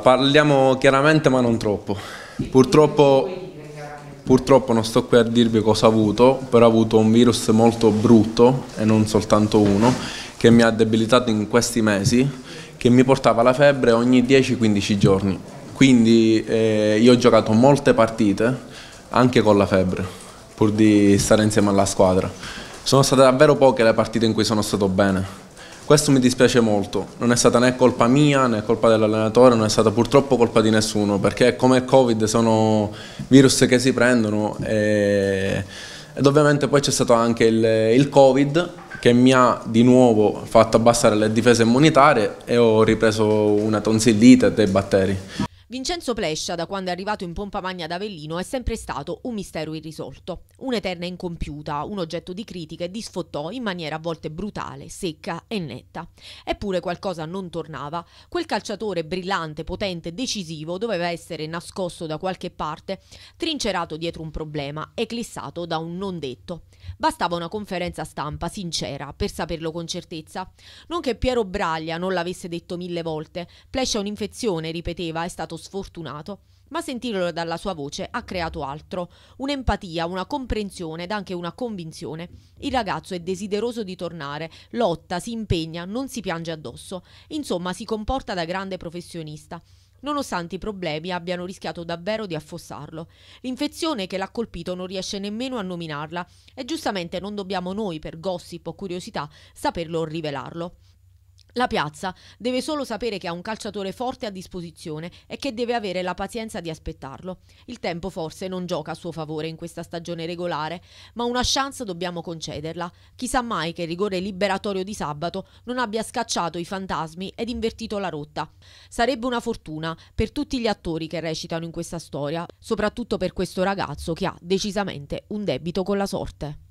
Parliamo chiaramente ma non troppo. Purtroppo, purtroppo, non sto qui a dirvi cosa ho avuto, però ho avuto un virus molto brutto e non soltanto uno, che mi ha debilitato in questi mesi, che mi portava la febbre ogni 10-15 giorni. Quindi eh, io ho giocato molte partite anche con la febbre, pur di stare insieme alla squadra. Sono state davvero poche le partite in cui sono stato bene, questo mi dispiace molto, non è stata né colpa mia né colpa dell'allenatore, non è stata purtroppo colpa di nessuno, perché come il Covid sono virus che si prendono e, ed ovviamente poi c'è stato anche il, il Covid che mi ha di nuovo fatto abbassare le difese immunitarie e ho ripreso una tonsillite dei batteri. Vincenzo Plescia, da quando è arrivato in pompa magna ad Avellino, è sempre stato un mistero irrisolto, un'eterna incompiuta, un oggetto di critiche e di sfottò in maniera a volte brutale, secca e netta. Eppure qualcosa non tornava. Quel calciatore brillante, potente, decisivo doveva essere nascosto da qualche parte, trincerato dietro un problema, eclissato da un non detto. Bastava una conferenza stampa sincera per saperlo con certezza. Non che Piero Braglia non l'avesse detto mille volte, Plescia un'infezione, ripeteva, è stato sfortunato, ma sentirlo dalla sua voce ha creato altro, un'empatia, una comprensione ed anche una convinzione. Il ragazzo è desideroso di tornare, lotta, si impegna, non si piange addosso, insomma si comporta da grande professionista nonostante i problemi abbiano rischiato davvero di affossarlo. L'infezione che l'ha colpito non riesce nemmeno a nominarla e giustamente non dobbiamo noi, per gossip o curiosità, saperlo o rivelarlo. La piazza deve solo sapere che ha un calciatore forte a disposizione e che deve avere la pazienza di aspettarlo. Il tempo forse non gioca a suo favore in questa stagione regolare, ma una chance dobbiamo concederla. Chissà mai che il rigore liberatorio di sabato non abbia scacciato i fantasmi ed invertito la rotta. Sarebbe una fortuna per tutti gli attori che recitano in questa storia, soprattutto per questo ragazzo che ha decisamente un debito con la sorte.